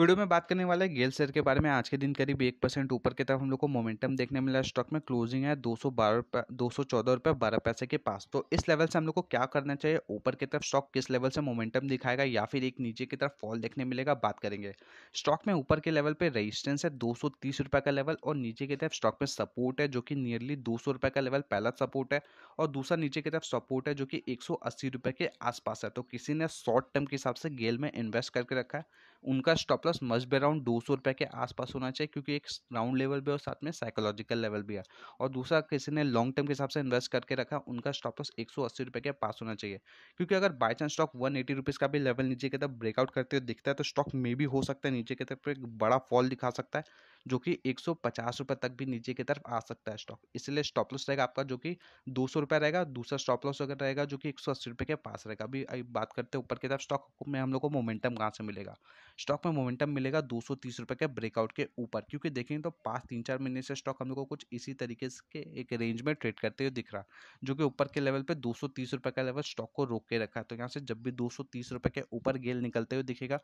video में बात करने वाला है गेल शेयर के बारे में आज के दिन करीब एक परसेंट ऊपर की तरफ हम लोग को मोमेंटम देखने मिला स्टॉक में क्लोजिंग है दो सौ बारह दो सौ चौदह रुपये बारह पैसे के पास तो इस लेवल से हम लोग को क्या करना चाहिए ऊपर की तरफ स्टॉक किस लेवल से मोमेंटम दिखाएगा या फिर एक नीचे की तरफ फॉल देखने मिलेगा बात करेंगे स्टॉक में ऊपर के लेवल पर रजिस्टेंस है दो सौ तीस का लेवल और नीचे की तरफ स्टॉक में सपोर्ट है जो कि नियरली दो सौ रुपये का लेवल पहला सपोर्ट है और दूसरा नीचे की तरफ सपोर्ट है जो कि एक सौ अस्सी के आसपास है तो किसी ने शॉर्ट टर्म के हिसाब से गेल में इन्वेस्ट करके रखा है उनका स्टॉप लॉस मस्ट भी अराउंड दो सौ रुपये के आसपास होना चाहिए क्योंकि एक राउंड लेवल भी और साथ में साइकोलॉजिकल लेवल भी है और दूसरा किसी ने लॉन्ग टर्म के हिसाब से इन्वेस्ट करके रखा उनका स्टॉप लॉस एक सौ अस्सी रुपये के पास होना चाहिए क्योंकि अगर by chance stock one eighty rupees का भी लेवल नीचे की तरफ ब्रेकआउट करते हुए दिखता है तो स्टॉक मे भी हो सकता है नीचे की तरफ एक बड़ा फॉल दिखा सकता है जो कि एक सौ तक भी नीचे की तरफ आ सकता है स्टॉक इसलिए स्टॉप लॉस रहेगा आपका जो कि दो रहेगा दूसरा स्टॉप लॉस अगर रहेगा जो कि एक सौ के पास रहेगा अभी बात करते हैं ऊपर की तरफ स्टॉक में हम लोग को मोमेंटम कहाँ से मिलेगा स्टॉक में मोमेंटम मिलेगा दो रुपए के ब्रेकआउट के ऊपर क्योंकि देखेंगे तो पाँच तीन चार महीने से स्टॉक हम लोग को कुछ इसी तरीके के एक रेंज में ट्रेड करते हुए दिख रहा जो कि ऊपर के लेवल पे दो रुपए का लेवल स्टॉक को रोक के रखा है तो यहाँ से जब भी दो रुपए के ऊपर गेल निकलते हुए दिखेगा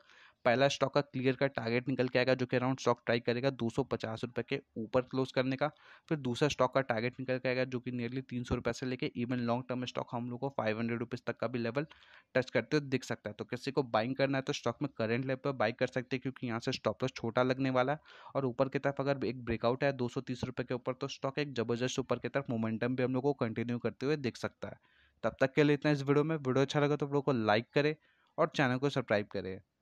पहला स्टॉक का क्लियर का टारगेट निकल के आएगा जो कि अराउंड स्टॉक ट्राई करेगा दो सौ रुपए के ऊपर क्लोज करने का फिर दूसरा स्टॉक का टारगेट निकल के आएगा जो कि नियरली तीन सौ से लेकर इवन लॉन्ग टर्म स्टॉक हम लोग को फाइव हंड्रेड रुपीज़ तक का भी लेवल टच करते हुए दिख सकता है तो किसी को बाइंग करना है तो स्टॉक में करेंट लेवल पर बाइक कर सकते हैं क्योंकि यहाँ से स्टॉप लॉस छोटा लगने वाला है और ऊपर की तरफ अगर एक ब्रेकआउट है दो रुपए के ऊपर तो स्टॉक एक जबरदस्त ऊपर की तरफ मोमेंटम भी हम लोग को कंटिन्यू करते हुए दिख सकता है तब तक के लिए इतना इस वीडियो में वीडियो अच्छा लगा तो वीडियो लोग को लाइक करें और चैनल को सब्सक्राइब करें